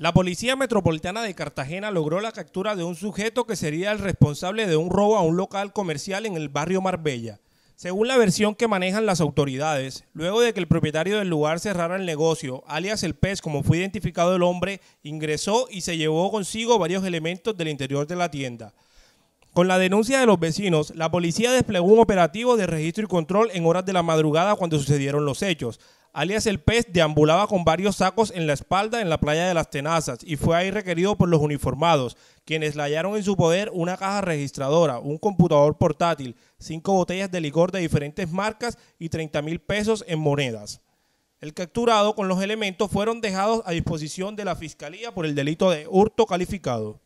La Policía Metropolitana de Cartagena logró la captura de un sujeto que sería el responsable de un robo a un local comercial en el barrio Marbella. Según la versión que manejan las autoridades, luego de que el propietario del lugar cerrara el negocio, alias el pez, como fue identificado el hombre, ingresó y se llevó consigo varios elementos del interior de la tienda. Con la denuncia de los vecinos, la policía desplegó un operativo de registro y control en horas de la madrugada cuando sucedieron los hechos alias el pez, deambulaba con varios sacos en la espalda en la playa de las Tenazas y fue ahí requerido por los uniformados, quienes le hallaron en su poder una caja registradora, un computador portátil, cinco botellas de licor de diferentes marcas y 30 mil pesos en monedas. El capturado con los elementos fueron dejados a disposición de la Fiscalía por el delito de hurto calificado.